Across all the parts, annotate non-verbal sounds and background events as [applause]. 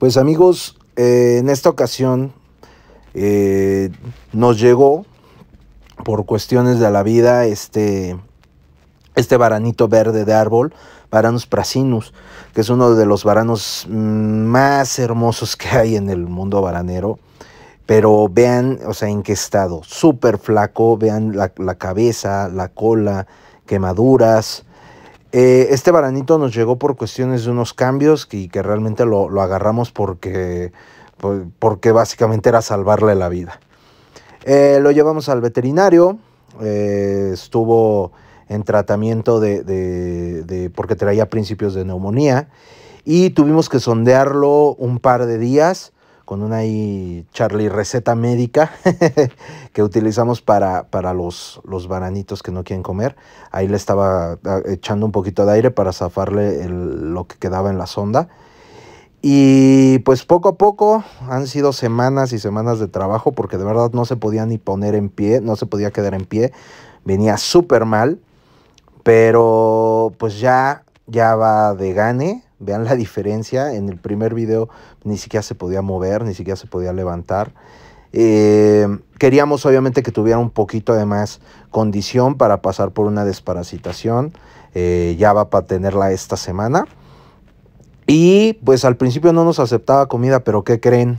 Pues amigos, eh, en esta ocasión eh, nos llegó por cuestiones de la vida este, este varanito verde de árbol, Varanus prasinus, que es uno de los varanos mm, más hermosos que hay en el mundo varanero. Pero vean, o sea, en qué estado. Súper flaco, vean la, la cabeza, la cola, quemaduras, eh, este varanito nos llegó por cuestiones de unos cambios y que, realmente lo, agarramos porque, básicamente era salvarle la vida. Eh, lo llevamos al veterinario, eh, estuvo en tratamiento de, porque traía principios de neumonía y tuvimos que sondearlo un par de días con una ahí Charlie receta médica [laughs] que utilizamos para, los, los bananitos que no quieren comer. Ahí le estaba ah, echando un poquito de aire para zafarle lo que quedaba en la sonda. Y pues poco a poco han sido semanas y semanas de trabajo porque de verdad no se podía ni poner en pie, no se podía quedar en pie. Venía súper mal, pero pues ya, ya va de gane Vean la diferencia. En el primer video ni siquiera se podía mover, ni siquiera se podía levantar. Eh, queríamos obviamente que tuviera un poquito de más condición para pasar por una desparasitación. Eh, ya va para tenerla esta semana. Y pues al principio no nos aceptaba comida, pero ¿qué creen?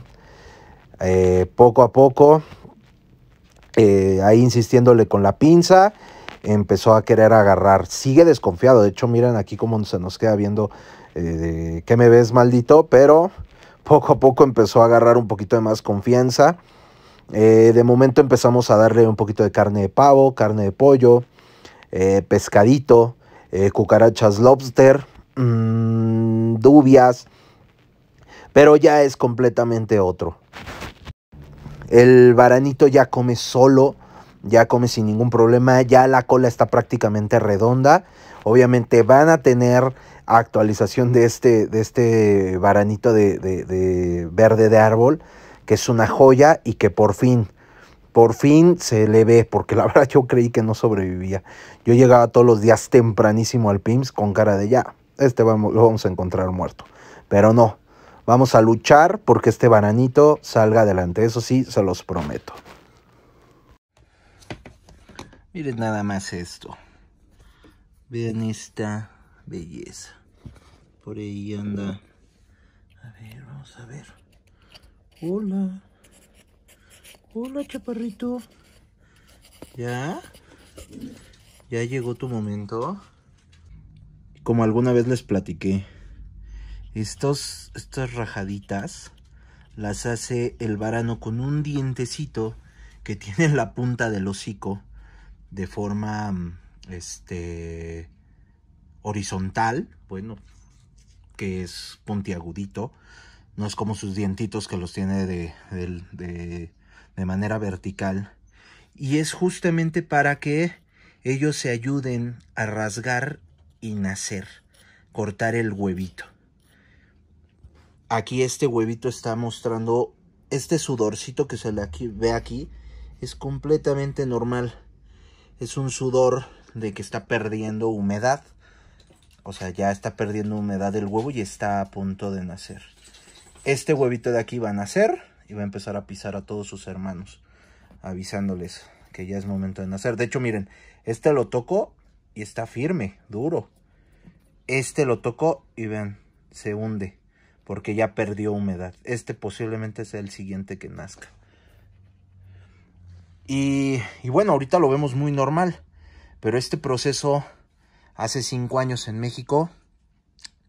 Eh, poco a poco, ahí insistiéndole con la pinza, empezó a querer agarrar. Sigue desconfiado. De hecho, miren aquí cómo se nos queda viendo eh, que me ves, maldito? Pero poco a poco empezó a agarrar un poquito de más confianza. Eh, de momento empezamos a darle un poquito de carne de pavo, carne de pollo, eh, pescadito, cucarachas lobster, mm, dubias, pero ya es completamente otro. El varanito ya come solo, ya come sin ningún problema, ya la cola está prácticamente redonda. Obviamente van a tener actualización de este, de este varanito de, verde de árbol, que es una joya y que por fin, por fin se le ve, porque la [laughs] verdad yo creí que no sobrevivía. Yo llegaba todos los días tempranísimo al PIMS con cara de ya, este vamos, lo vamos a encontrar muerto. Pero no, vamos a luchar porque este varanito salga adelante, eso sí, se los prometo. Miren nada más esto. Bien esta belleza. Por ahí anda. A ver, vamos a ver. Hola. Hola, chaparrito. ¿Ya? ¿Ya llegó tu momento? Como alguna vez les platiqué, estos, estas rajaditas las hace el varano con un dientecito que tiene la punta del hocico de forma, mm, este, horizontal, bueno, que es puntiagudito, no es como sus dientitos que los tiene de, de, manera vertical. Y es justamente para que ellos se ayuden a rasgar y nacer, cortar el huevito. Aquí este huevito está mostrando este sudorcito que se le aquí, ve aquí, es completamente normal. Es un sudor de que está perdiendo humedad o sea, ya está perdiendo humedad el huevo y está a punto de nacer. Este huevito de aquí va a nacer y va a empezar a pisar a todos sus hermanos, avisándoles que ya es momento de nacer. De hecho, miren, este lo toco y está firme, duro. Este lo toco y ven, se hunde porque ya perdió humedad. Este posiblemente sea el siguiente que nazca. Y, y bueno, ahorita lo vemos muy normal, pero este proceso hace cinco años en México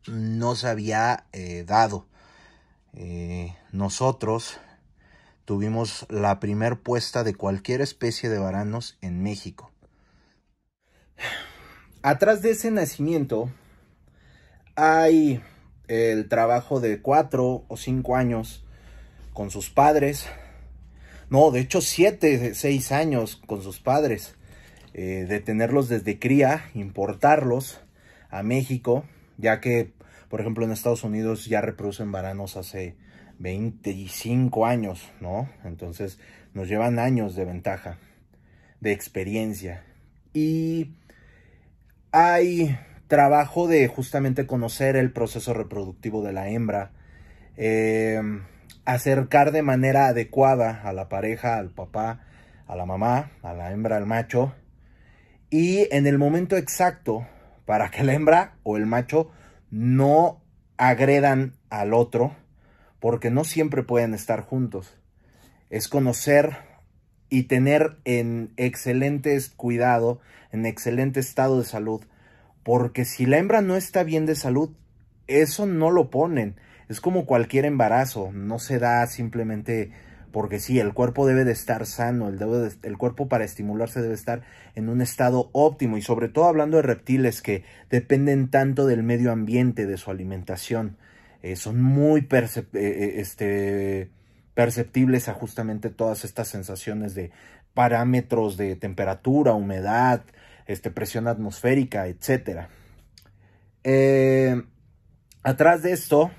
no se había eh, dado. Eh, nosotros tuvimos la primer puesta de cualquier especie de varanos en México. Atrás de ese nacimiento hay el trabajo de cuatro o cinco años con sus padres. No, de hecho siete, seis años con sus padres. Eh, de tenerlos desde cría, importarlos a México, ya que, por ejemplo, en Estados Unidos ya reproducen varanos hace 25 años, ¿no? Entonces nos llevan años de ventaja, de experiencia. Y hay trabajo de justamente conocer el proceso reproductivo de la hembra, em, acercar de manera adecuada a la pareja, al papá, a la mamá, a la hembra, al macho, y en el momento exacto para que la hembra o el macho no agredan al otro, porque no siempre pueden estar juntos. Es conocer y tener en excelente cuidado, en excelente estado de salud, porque si la hembra no está bien de salud, eso no lo ponen. Es como cualquier embarazo, no se da simplemente porque sí, el cuerpo debe de estar sano, el, cuerpo para estimularse debe estar en un estado óptimo y sobre todo hablando de reptiles que dependen tanto del medio ambiente, de su alimentación, eh, son muy eh, eh, este, perceptibles a justamente todas estas sensaciones de parámetros de temperatura, humedad, este, presión atmosférica, etc. atrás de esto,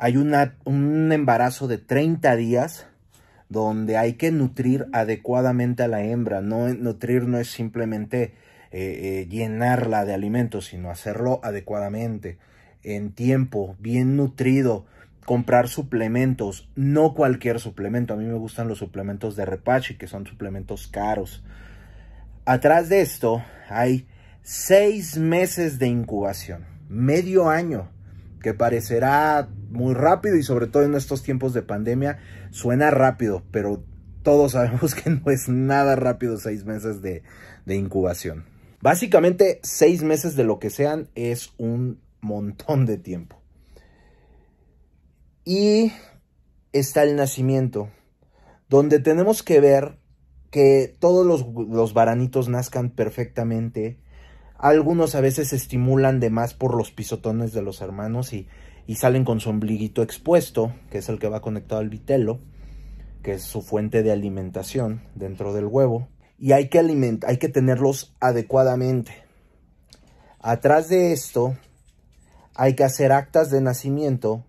hay una, un embarazo de 30 días donde hay que nutrir adecuadamente a la hembra. No, nutrir no es simplemente eh, eh, llenarla de alimentos, sino hacerlo adecuadamente, en tiempo, bien nutrido, comprar suplementos, no cualquier suplemento. A mí me gustan los suplementos de repache, que son suplementos caros. Atrás de esto hay 6 meses de incubación, medio año, que parecerá muy rápido y sobre todo en estos tiempos de pandemia suena rápido, pero todos [laughs] sabemos que no es nada rápido seis meses de, incubación. Básicamente seis meses de lo que sean es un montón de tiempo. Y está el nacimiento, donde tenemos que ver que todos los, los, varanitos nazcan perfectamente. Algunos a veces se estimulan de más por los pisotones de los hermanos y y salen con su ombliguito expuesto, que es el que va conectado al vitelo, que es su fuente de alimentación dentro del huevo. Y hay que, hay que tenerlos adecuadamente. Atrás de esto, hay que hacer actas de nacimiento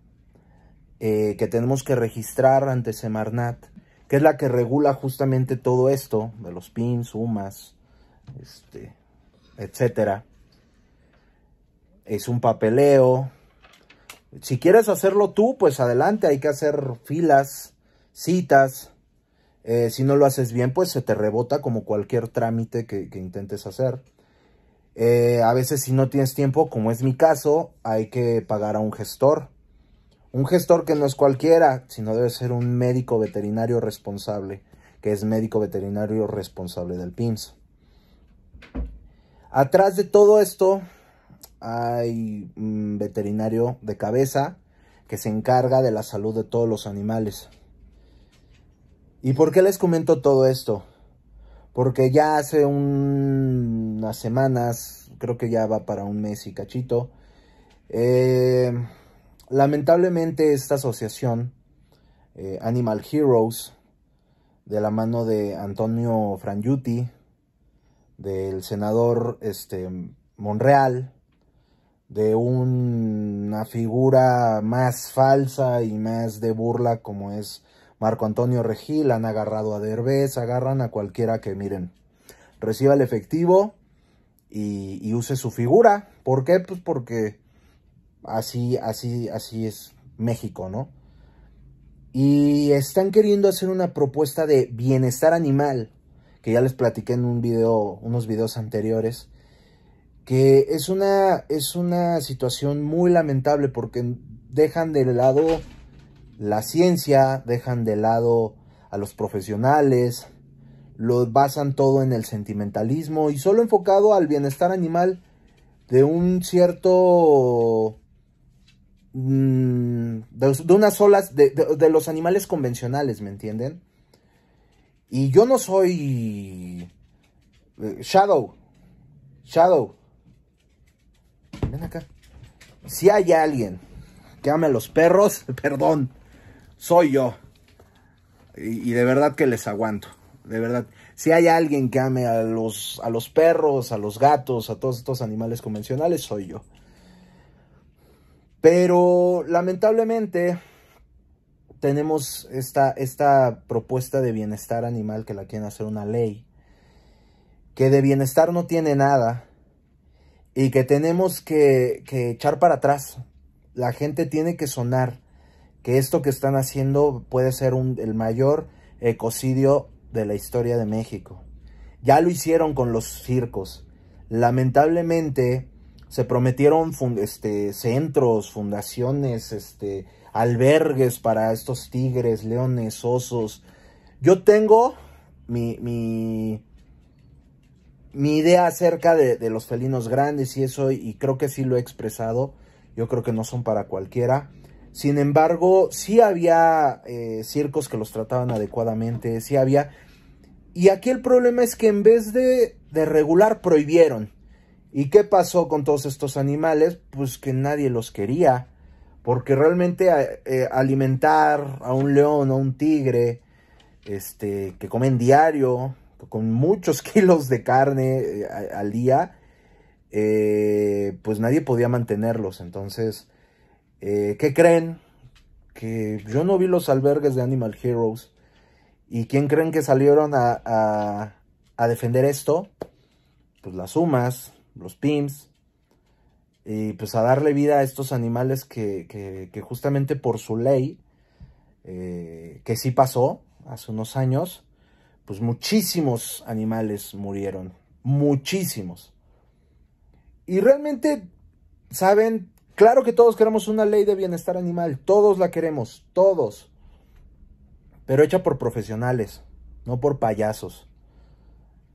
eh, que tenemos que registrar ante Semarnat, que es la que regula justamente todo esto, de los pins, sumas, este, etcétera. Es un papeleo, si quieres hacerlo tú, pues adelante, hay que hacer filas, citas. Eh, si no lo haces bien, pues se te rebota como cualquier trámite que, intentes hacer. Eh, a veces si no tienes tiempo, como es mi caso, hay que pagar a un gestor. Un gestor que no es cualquiera, sino debe ser un médico veterinario responsable, que es médico veterinario responsable del Pins. Atrás de todo esto hay un mm, veterinario de cabeza que se encarga de la salud de todos los animales. ¿Y por qué les comento todo esto? Porque ya hace unas semanas, creo que ya va para un mes y cachito, eh, lamentablemente esta asociación, eh, Animal Heroes, de la mano de Antonio Frangiuti, del senador este, Monreal, de una figura más falsa y más de burla como es Marco Antonio Regil, han agarrado a Derbez, agarran a cualquiera que miren, reciba el efectivo y, use su figura. ¿Por qué? Pues porque así, así, así es México, ¿no? Y están queriendo hacer una propuesta de bienestar animal, que ya les platiqué en un video, unos videos anteriores, que es una, es una situación muy lamentable porque dejan de lado la ciencia, dejan de lado a los profesionales, lo basan todo en el sentimentalismo y solo enfocado al bienestar animal de un cierto mm, de, unas solas de, los animales convencionales, ¿me entienden? Y yo no soy eh, Shadow, Shadow, ven acá. Si hay alguien que ame a los perros, [laughs] perdón, soy yo. Y, de verdad que les aguanto. De verdad. Si hay alguien que ame a los, a los perros, a los gatos, a todos estos animales convencionales, soy yo. Pero lamentablemente tenemos esta, esta propuesta de bienestar animal que la quieren hacer una ley. Que de bienestar no tiene nada y que tenemos que, echar para atrás. La gente tiene que sonar que esto que están haciendo puede ser el mayor ecocidio de la historia de México. Ya lo hicieron con los circos. Lamentablemente se prometieron este, centros, fundaciones, este, albergues para estos tigres, leones, osos. Yo tengo mi, mi idea acerca de, los felinos grandes y eso, y creo que sí lo he expresado, yo creo que no son para cualquiera. Sin embargo, sí había eh, circos que los trataban adecuadamente, sí había... Y aquí el problema es que en vez de, regular, prohibieron. ¿Y qué pasó con todos estos animales? Pues que nadie los quería. Porque realmente eh, eh, alimentar a un león o a un tigre, este, que comen diario, con muchos [laughs] kilos de carne eh, al día, eh, pues nadie podía mantenerlos. Entonces, eh, ¿qué creen? Que yo no vi los albergues de Animal Heroes. ¿Y quién creen que salieron a, a, defender esto? Pues las Sumas. los PIMS. Y pues a darle vida a estos animales que, justamente por su ley, que sí pasó hace unos años, pues muchísimos animales murieron, muchísimos. Y realmente, saben, claro que todos queremos una ley de bienestar animal, todos la queremos, todos, pero hecha por profesionales, no por payasos.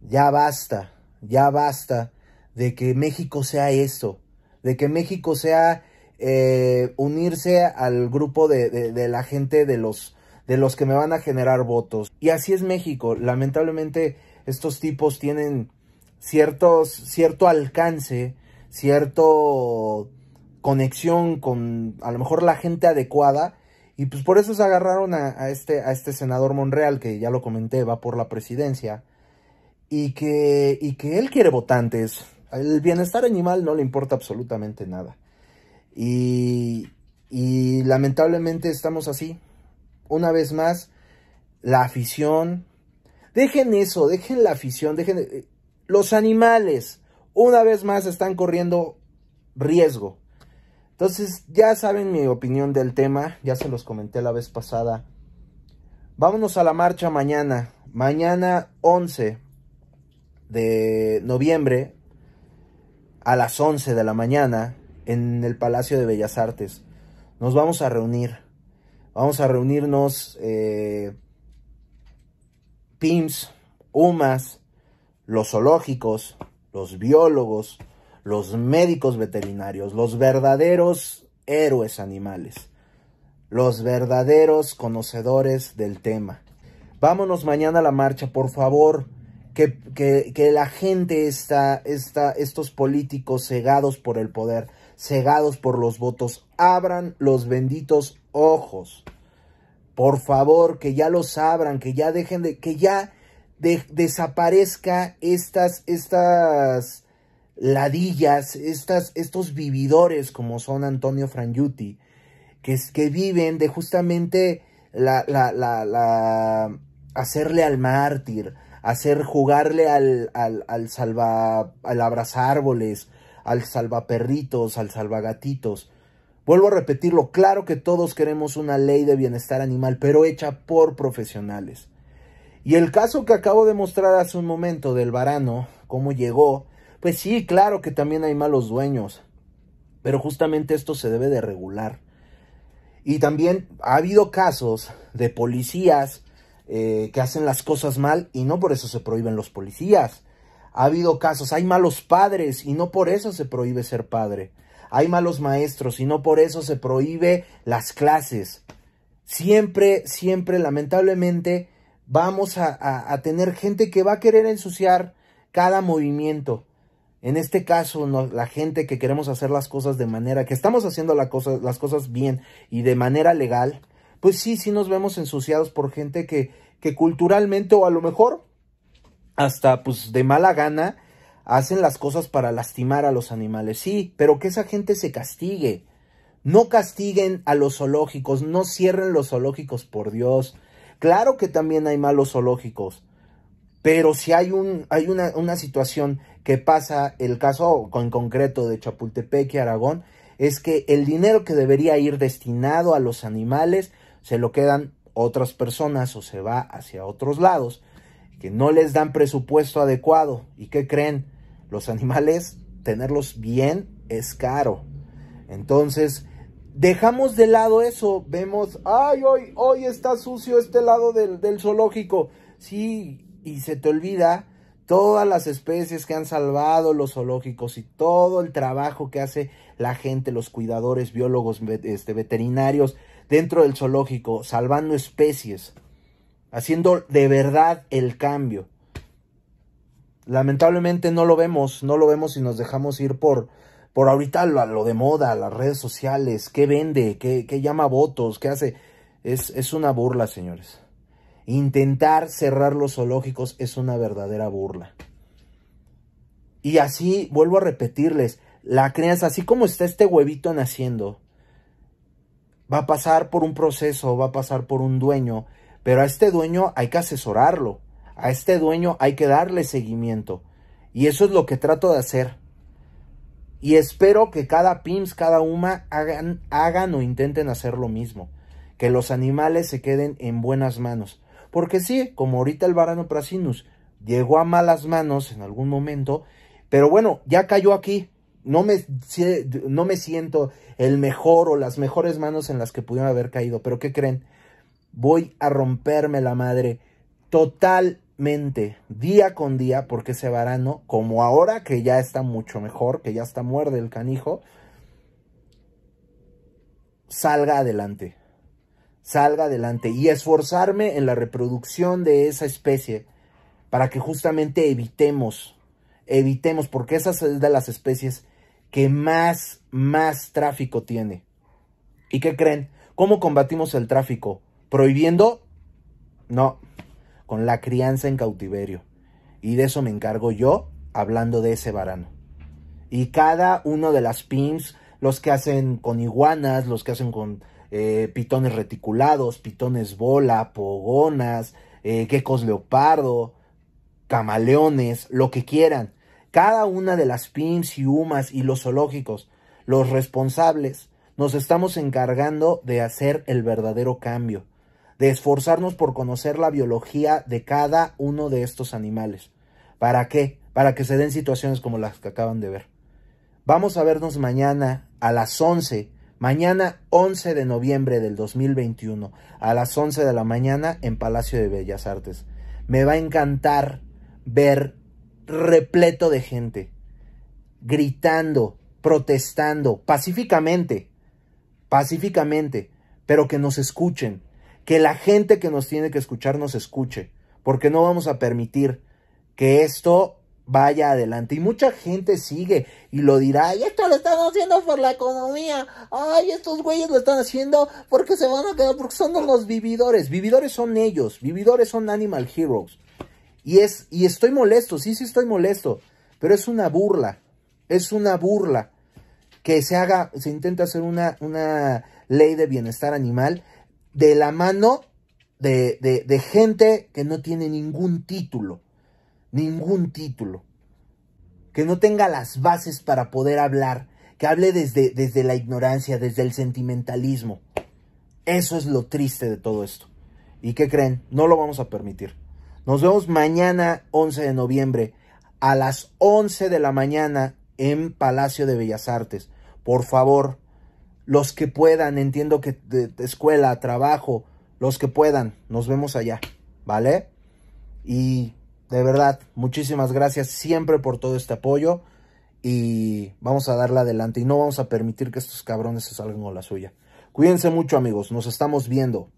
Ya basta, ya basta de que México sea esto, de que México sea eh, unirse al grupo de la gente de los de los que me van a generar votos. Y así es México. Lamentablemente estos tipos tienen ciertos, cierto alcance, cierto conexión con a lo mejor la gente adecuada. Y pues por eso se agarraron a, este, a este senador Monreal, que ya lo comenté, va por la presidencia. Y que, y que él quiere votantes. El bienestar animal no le importa absolutamente nada. Y, y lamentablemente estamos así una vez más, la afición. Dejen eso, dejen la afición, dejen... Eh, los animales, una vez más, están corriendo riesgo. Entonces, ya saben mi opinión del tema, ya se los comenté la vez pasada. Vámonos a la marcha mañana, mañana 11 de noviembre a las 11 de la mañana en el Palacio de Bellas Artes. Nos vamos a reunir. Vamos a reunirnos eh, PIMS, UMAS, los zoológicos, los biólogos, los médicos veterinarios, los verdaderos héroes animales, los verdaderos conocedores del tema. Vámonos mañana a la marcha, por favor. Que, que la gente está, está, estos políticos cegados por el poder cegados por los votos. Abran los benditos ojos. Por favor, que ya los abran, que ya dejen de, que ya desaparezca estas, estas ladillas, estas, estos vividores como son Antonio Frangiuti, que, es, que viven de justamente la, la, la, hacerle al mártir, hacer jugarle al, al, al salva, al abrazar árboles, al salvaperritos, al salvagatitos. Vuelvo a repetirlo, claro que todos queremos una ley de bienestar animal, pero hecha por profesionales. Y el caso que acabo de mostrar hace un momento del varano, cómo llegó, pues sí, claro que también hay malos dueños, pero justamente esto se debe de regular. Y también ha habido casos de policías eh, que hacen las cosas mal y no por eso se prohíben los policías. Ha habido casos, hay malos padres y no por eso se prohíbe ser padre. Hay malos maestros y no por eso se prohíbe las clases. Siempre, siempre, lamentablemente, vamos a, tener gente que va a querer ensuciar cada movimiento. En este caso, la gente que queremos hacer las cosas de manera, que estamos haciendo las cosas bien y de manera legal, pues sí, sí nos vemos ensuciados por gente que, que culturalmente o a lo mejor hasta pues de mala gana hacen las cosas para lastimar a los animales. Sí, pero que esa gente se castigue. No castiguen a los zoológicos, no cierren los zoológicos, por Dios. Claro que también hay malos zoológicos, pero si hay, un, hay una, una situación que pasa, el caso en concreto de Chapultepec y Aragón, es que el dinero que debería ir destinado a los animales se lo quedan otras personas o se va hacia otros lados que no les dan presupuesto adecuado. ¿Y qué creen? Los animales, tenerlos bien es caro. Entonces, dejamos de lado eso. Vemos, ay, hoy, hoy está sucio este lado del, del zoológico. Sí, y se te olvida todas las especies que han salvado los zoológicos y todo el trabajo que hace la gente, los cuidadores, biólogos, este, veterinarios dentro del zoológico, salvando especies haciendo de verdad el cambio. Lamentablemente no lo vemos, no lo vemos y nos dejamos ir por, por ahorita lo, lo de moda, las redes sociales, qué vende, qué, llama votos, qué hace. Es, es una burla, señores. Intentar cerrar los zoológicos es una verdadera burla. Y así, vuelvo a repetirles, la crianza, así como está este huevito naciendo, va a pasar por un proceso, va a pasar por un dueño pero a este dueño hay que asesorarlo, a este dueño hay que darle seguimiento. Y eso es lo que trato de hacer. Y espero que cada PIMS, cada UMA hagan, hagan o intenten hacer lo mismo. Que los animales se queden en buenas manos. Porque sí, como ahorita el Varano Prasinus llegó a malas manos en algún momento, pero bueno, ya cayó aquí. No me, no me siento el mejor o las mejores manos en las que pudieron haber caído. Pero ¿qué creen? voy a romperme la madre totalmente, día con día, porque ese varano, como ahora que ya está mucho mejor, que ya está muerde el canijo, salga adelante, salga adelante y esforzarme en la reproducción de esa especie para que justamente evitemos, evitemos, porque esa es de las especies que más, más tráfico tiene. ¿Y qué creen? ¿Cómo combatimos el tráfico? Prohibiendo, no, con la crianza en cautiverio. Y de eso me encargo yo, hablando de ese varano. Y cada uno de las pins, los que hacen con iguanas, los que hacen con eh, pitones reticulados, pitones bola, pogonas, eh, geckos leopardo, camaleones, lo que quieran. Cada una de las PIMS y humas y los zoológicos, los responsables, nos estamos encargando de hacer el verdadero cambio de esforzarnos por conocer la biología de cada uno de estos animales. ¿Para qué? Para que se den situaciones como las que acaban de ver. Vamos a vernos mañana a las 11, mañana 11 de noviembre del 2021, a las 11 de la mañana en Palacio de Bellas Artes. Me va a encantar ver repleto de gente, gritando, protestando, pacíficamente, pacíficamente, pero que nos escuchen, que la gente que nos tiene que escuchar nos escuche, porque no vamos a permitir que esto vaya adelante. Y mucha gente sigue y lo dirá, y esto lo estamos haciendo por la economía, ay, estos güeyes lo están haciendo porque se van a quedar, porque son los vividores, vividores son ellos, vividores son Animal Heroes. Y, es, y estoy molesto, sí, sí estoy molesto, pero es una burla, es una burla que se haga, se intenta hacer una, una ley de bienestar animal de la mano de, gente que no tiene ningún título, ningún título, que no tenga las bases para poder hablar, que hable desde, desde la ignorancia, desde el sentimentalismo. Eso es lo triste de todo esto. ¿Y qué creen? No lo vamos a permitir. Nos vemos mañana 11 de noviembre a las 11 de la mañana en Palacio de Bellas Artes. Por favor, los que puedan, entiendo que de, escuela, trabajo, los que puedan, nos vemos allá, ¿vale? Y de verdad, muchísimas gracias siempre por todo este apoyo y vamos a darle adelante y no vamos a permitir que estos cabrones se salgan con la suya. Cuídense mucho amigos, nos estamos viendo.